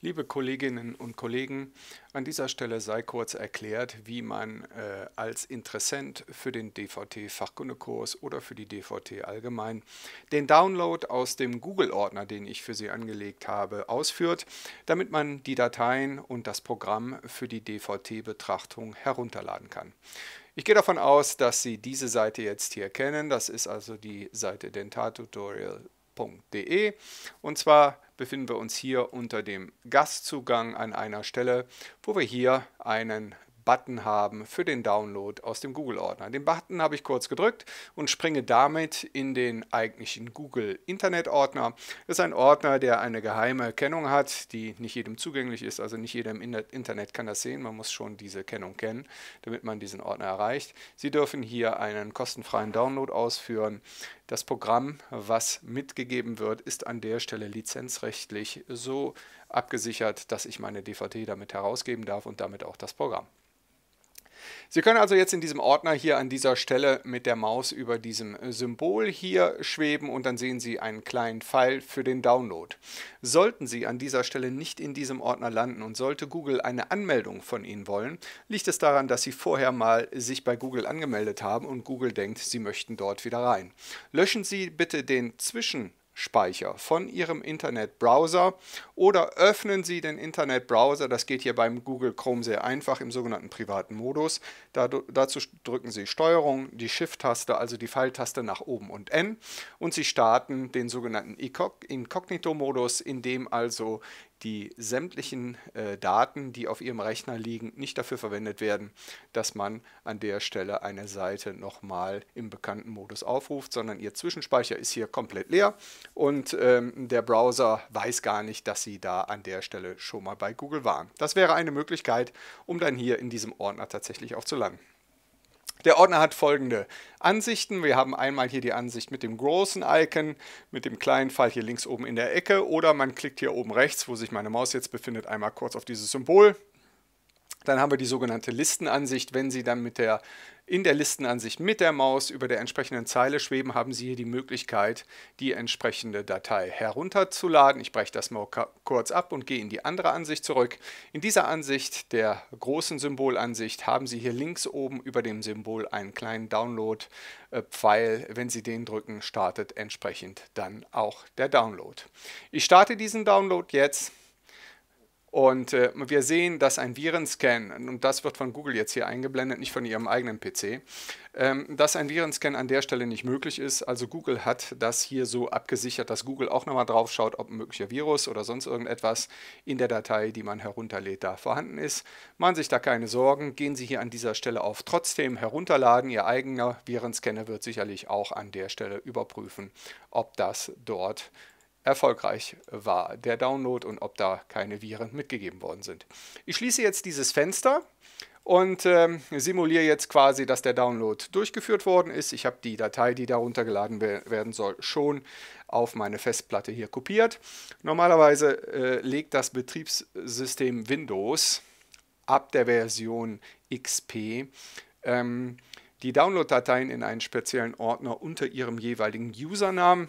Liebe Kolleginnen und Kollegen, an dieser Stelle sei kurz erklärt, wie man äh, als Interessent für den DVT-Fachkundekurs oder für die DVT allgemein den Download aus dem Google-Ordner, den ich für Sie angelegt habe, ausführt, damit man die Dateien und das Programm für die DVT-Betrachtung herunterladen kann. Ich gehe davon aus, dass Sie diese Seite jetzt hier kennen. Das ist also die Seite dentartutorial.de und zwar befinden wir uns hier unter dem Gastzugang an einer Stelle, wo wir hier einen Button haben für den Download aus dem Google-Ordner. Den Button habe ich kurz gedrückt und springe damit in den eigentlichen Google-Internet-Ordner. Das ist ein Ordner, der eine geheime Kennung hat, die nicht jedem zugänglich ist, also nicht jeder im Internet kann das sehen. Man muss schon diese Kennung kennen, damit man diesen Ordner erreicht. Sie dürfen hier einen kostenfreien Download ausführen. Das Programm, was mitgegeben wird, ist an der Stelle lizenzrechtlich so abgesichert, dass ich meine DVD damit herausgeben darf und damit auch das Programm. Sie können also jetzt in diesem Ordner hier an dieser Stelle mit der Maus über diesem Symbol hier schweben und dann sehen Sie einen kleinen Pfeil für den Download. Sollten Sie an dieser Stelle nicht in diesem Ordner landen und sollte Google eine Anmeldung von Ihnen wollen, liegt es daran, dass Sie vorher mal sich bei Google angemeldet haben und Google denkt, Sie möchten dort wieder rein. Löschen Sie bitte den Zwischen Speicher von Ihrem Internetbrowser oder öffnen Sie den Internetbrowser. Das geht hier beim Google Chrome sehr einfach im sogenannten privaten Modus. dazu drücken Sie Steuerung, die Shift-Taste, also die Pfeiltaste nach oben und N und Sie starten den sogenannten incognito modus in dem also die sämtlichen äh, Daten, die auf Ihrem Rechner liegen, nicht dafür verwendet werden, dass man an der Stelle eine Seite nochmal im bekannten Modus aufruft, sondern Ihr Zwischenspeicher ist hier komplett leer und ähm, der Browser weiß gar nicht, dass Sie da an der Stelle schon mal bei Google waren. Das wäre eine Möglichkeit, um dann hier in diesem Ordner tatsächlich auch zu landen. Der Ordner hat folgende Ansichten. Wir haben einmal hier die Ansicht mit dem großen Icon, mit dem kleinen Pfeil hier links oben in der Ecke oder man klickt hier oben rechts, wo sich meine Maus jetzt befindet, einmal kurz auf dieses Symbol dann haben wir die sogenannte Listenansicht. Wenn Sie dann mit der, in der Listenansicht mit der Maus über der entsprechenden Zeile schweben, haben Sie hier die Möglichkeit, die entsprechende Datei herunterzuladen. Ich breche das mal kurz ab und gehe in die andere Ansicht zurück. In dieser Ansicht, der großen Symbolansicht, haben Sie hier links oben über dem Symbol einen kleinen Download-Pfeil. Äh, Wenn Sie den drücken, startet entsprechend dann auch der Download. Ich starte diesen Download jetzt. Und äh, wir sehen, dass ein Virenscan, und das wird von Google jetzt hier eingeblendet, nicht von ihrem eigenen PC, ähm, dass ein Virenscan an der Stelle nicht möglich ist. Also Google hat das hier so abgesichert, dass Google auch nochmal drauf schaut, ob ein möglicher Virus oder sonst irgendetwas in der Datei, die man herunterlädt, da vorhanden ist. Machen sich da keine Sorgen, gehen Sie hier an dieser Stelle auf Trotzdem herunterladen. Ihr eigener Virenscanner wird sicherlich auch an der Stelle überprüfen, ob das dort erfolgreich äh, war, der Download und ob da keine Viren mitgegeben worden sind. Ich schließe jetzt dieses Fenster und ähm, simuliere jetzt quasi, dass der Download durchgeführt worden ist. Ich habe die Datei, die da runtergeladen werden soll, schon auf meine Festplatte hier kopiert. Normalerweise äh, legt das Betriebssystem Windows ab der Version XP ähm, die Download-Dateien in einen speziellen Ordner unter ihrem jeweiligen Usernamen.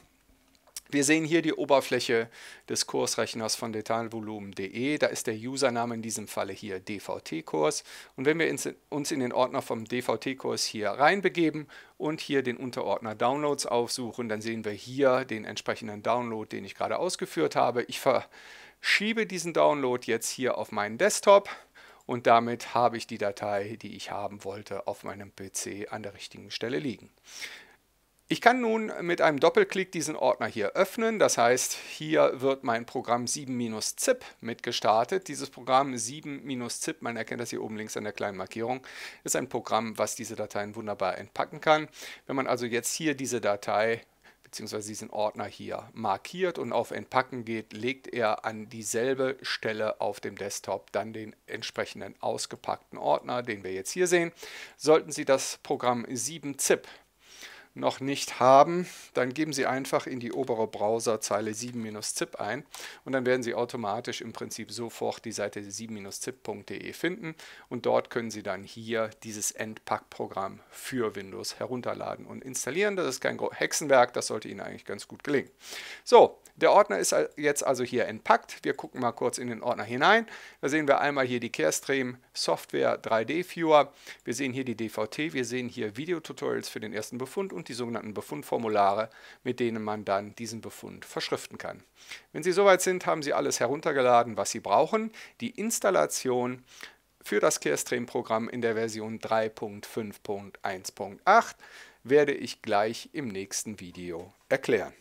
Wir sehen hier die Oberfläche des Kursrechners von detailvolumen.de. Da ist der Username in diesem Falle hier DVT-Kurs. Und wenn wir uns in den Ordner vom DVT-Kurs hier reinbegeben und hier den Unterordner Downloads aufsuchen, dann sehen wir hier den entsprechenden Download, den ich gerade ausgeführt habe. Ich verschiebe diesen Download jetzt hier auf meinen Desktop und damit habe ich die Datei, die ich haben wollte, auf meinem PC an der richtigen Stelle liegen. Ich kann nun mit einem Doppelklick diesen Ordner hier öffnen. Das heißt, hier wird mein Programm 7-zip mitgestartet. Dieses Programm 7-zip, man erkennt das hier oben links an der kleinen Markierung, ist ein Programm, was diese Dateien wunderbar entpacken kann. Wenn man also jetzt hier diese Datei bzw. diesen Ordner hier markiert und auf Entpacken geht, legt er an dieselbe Stelle auf dem Desktop dann den entsprechenden ausgepackten Ordner, den wir jetzt hier sehen. Sollten Sie das Programm 7-zip noch nicht haben, dann geben Sie einfach in die obere Browserzeile 7-zip ein und dann werden Sie automatisch im Prinzip sofort die Seite 7-zip.de finden und dort können Sie dann hier dieses Endpack-Programm für Windows herunterladen und installieren. Das ist kein Hexenwerk, das sollte Ihnen eigentlich ganz gut gelingen. So, der Ordner ist jetzt also hier entpackt. Wir gucken mal kurz in den Ordner hinein. Da sehen wir einmal hier die Carestream Software 3D Viewer. Wir sehen hier die DVT. Wir sehen hier Videotutorials für den ersten Befund und die sogenannten Befundformulare, mit denen man dann diesen Befund verschriften kann. Wenn Sie soweit sind, haben Sie alles heruntergeladen, was Sie brauchen. Die Installation für das Carestream-Programm in der Version 3.5.1.8 werde ich gleich im nächsten Video erklären.